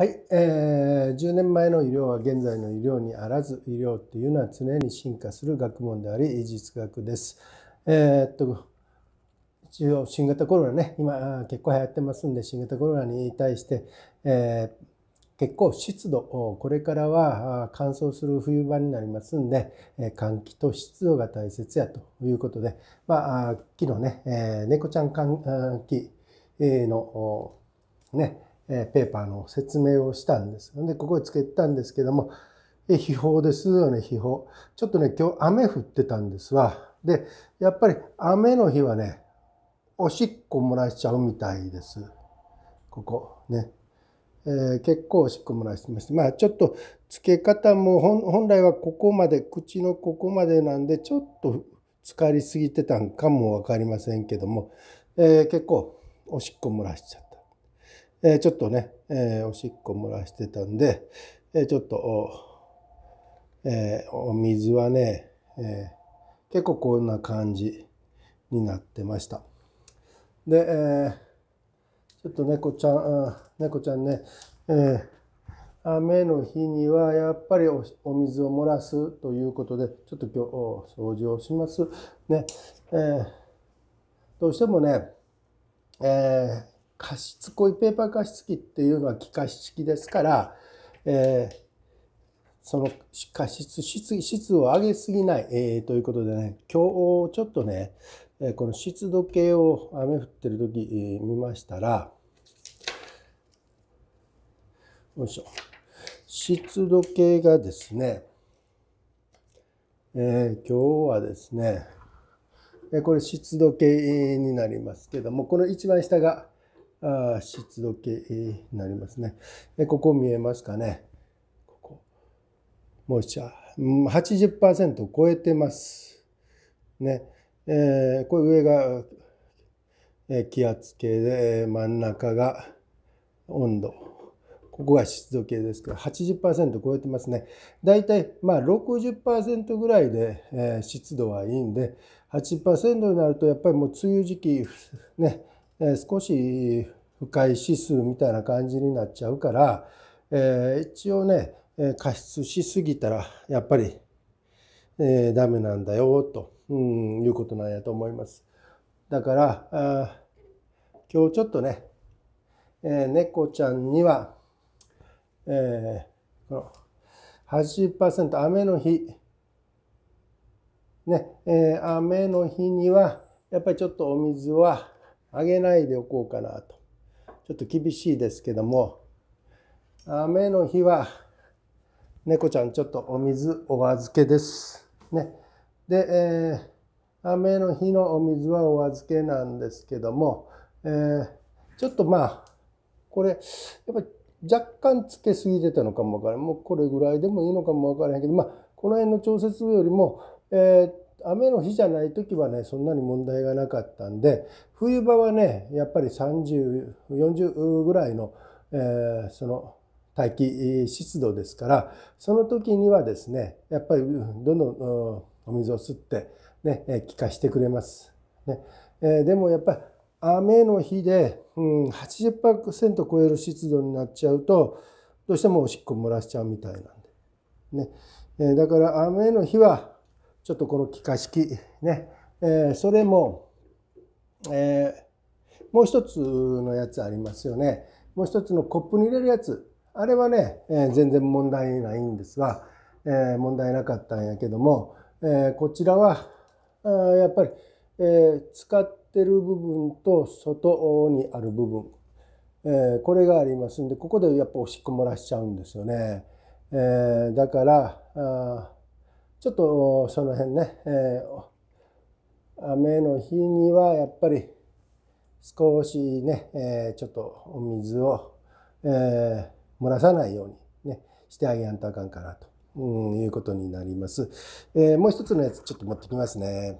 はい、えー、10年前の医療は現在の医療にあらず医療っていうのは常に進化する学問であり実学です。えー、っと一応新型コロナね今結構流行ってますんで新型コロナに対して、えー、結構湿度これからは乾燥する冬場になりますんで換気と湿度が大切やということで、まあ、昨日ね猫ちゃん換気のねえペーパーの説明をしたんです。で、ここにつけたんですけども、え、秘宝ですよね、秘宝。ちょっとね、今日雨降ってたんですわ。で、やっぱり雨の日はね、おしっこ漏らしちゃうみたいです。ここ、ね。えー、結構おしっこ漏らしてました。まあちょっと付け方も本来はここまで、口のここまでなんで、ちょっと浸かりすぎてたんかもわかりませんけども、えー、結構おしっこ漏らしちゃった。えー、ちょっとね、えー、おしっこ漏らしてたんで、えー、ちょっと、えー、お水はね、えー、結構こんな感じになってました。で、えー、ちょっと猫ちゃん、猫ちゃんね、えー、雨の日にはやっぱりお水を漏らすということで、ちょっと今日掃除をします。ね、えー、どうしてもね、えー、加湿こいペーパー加湿器っていうのは気化式ですから、えー、その加湿湿湿を上げすぎない、えー、ということでね今日ちょっとねこの湿度計を雨降ってる時、えー、見ましたらよいしょ湿度計がですね、えー、今日はですねこれ湿度計になりますけどもこの一番下が湿度計になりますね。ここ見えますかね。ここ。もう一度、ー。80%超えてます。ね。えー、これ上が、え気圧計で、真ん中が温度。ここが湿度計ですけど、80%超えてますね。だいたい、まあ60%ぐらいで、えー、湿度はいいんで、8%になるとやっぱりもう梅雨時期、ね、え少し深い指数みたいな感じになっちゃうから、え一応ね、え加湿しすぎたらやっぱり、えー、ダメなんだよと、うん、いうことなんやと思います。だからあ今日ちょっとね、え猫、ちゃんには、えー、この80%雨の日ね、えー、雨の日にはやっぱりちょっとお水は上げないでおこうかなと。ちょっと厳しいですけども、雨の日は、猫ちゃんちょっとお水お預けです。ね。で、えー、雨の日のお水はお預けなんですけども、えー、ちょっとまあ、これ、やっぱり若干つけすぎてたのかもわからん。もうこれぐらいでもいいのかもわからへんけど、まあ、この辺の調節よりも、えー、雨の日じゃない時はねそんなに問題がなかったんで冬場はねやっぱり3040ぐらいの、えー、その大気湿度ですからその時にはですねやっぱりどんどんお水を吸って、ね、気化してくれます。ねえー、でもやっぱり雨の日で、うん、80%超える湿度になっちゃうとどうしてもおしっこ漏らしちゃうみたいなんで、ねえー、だから雨の日はちょっとこの気化式ね、えー、それも、えー、もう一つのやつありますよね。もう一つのコップに入れるやつ。あれはね、えー、全然問題ないんですが、え問題なかったんやけども、えこちらは、あやっぱり、え使ってる部分と外にある部分、えこれがありますんで、ここでやっぱ押し込こ漏らしちゃうんですよね。えだから、ちょっとその辺ね、えー、雨の日にはやっぱり少しね、えー、ちょっとお水を、えー、漏らさないようにね、してあげやんとあかんかなと、うん、いうことになります。えもう一つのやつちょっと持ってきますね。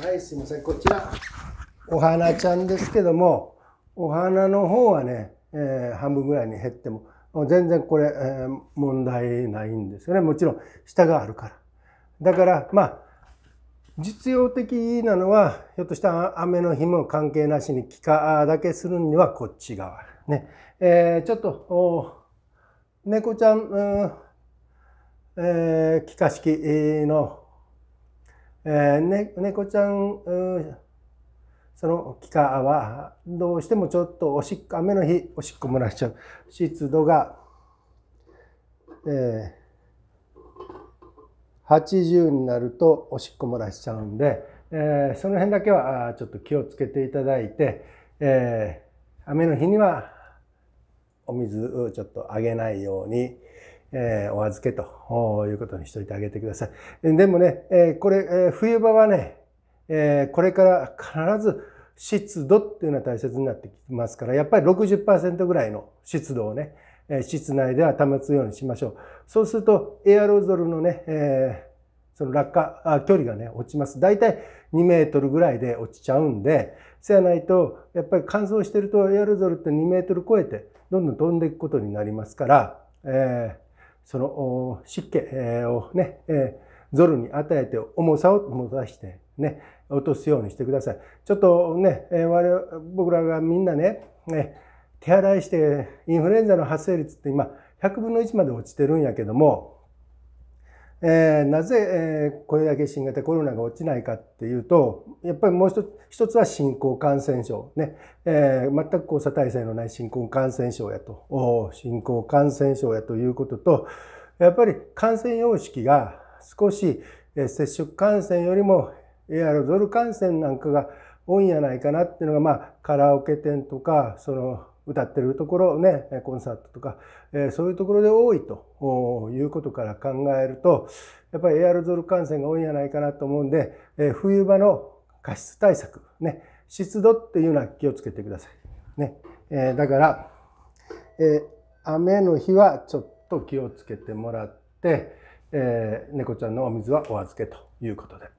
はいすいませんこちらお花ちゃんですけどもお花の方はね、えー、半分ぐらいに減っても全然これ、えー、問題ないんですよねもちろん下があるからだからまあ実用的なのはひょっとしたら雨の日も関係なしに気化だけするにはこっち側ね、えー、ちょっと猫ちゃん、うんえー、気化式のえー、ね、猫ちゃん、その気化は、どうしてもちょっとおしっこ、雨の日、おしっこ漏らしちゃう。湿度が、えー、80になるとおしっこ漏らしちゃうんで、えー、その辺だけはちょっと気をつけていただいて、えー、雨の日にはお水ちょっとあげないように、えー、お預けということにしといてあげてください。でもね、えー、これ、えー、冬場はね、えー、これから必ず湿度っていうのは大切になってきますから、やっぱり60%ぐらいの湿度をね、え室内では保つようにしましょう。そうすると、エアロゾルのね、えー、その落下あ、距離がね、落ちます。だいたい2メートルぐらいで落ちちゃうんで、せやないと、やっぱり乾燥してるとエアロゾルって2メートル超えて、どんどん飛んでいくことになりますから、えーその湿気をね、ゾルに与えて重さを持たしてね、落とすようにしてください。ちょっとね、我僕らがみんなね、手洗いしてインフルエンザの発生率って今100分の1まで落ちてるんやけども、えー、なぜ、えー、これだけ新型コロナが落ちないかっていうとやっぱりもう一つ一つは新興感染症ね、えー、全く交差体制のない新興感染症やと新興感染症やということとやっぱり感染様式が少し、えー、接触感染よりもエアロゾル感染なんかが多いんやないかなっていうのが、まあ、カラオケ店とかその歌ってるところね、コンサートとか、えそういうところで多いということから考えると、やっぱりエアロゾル感染が多いんじゃないかなと思うんで、え冬場の加湿対策、ね、湿度っていうのは気をつけてください。ね、えだから、え雨の日はちょっと気をつけてもらって、え猫ちゃんのお水はお預けということで。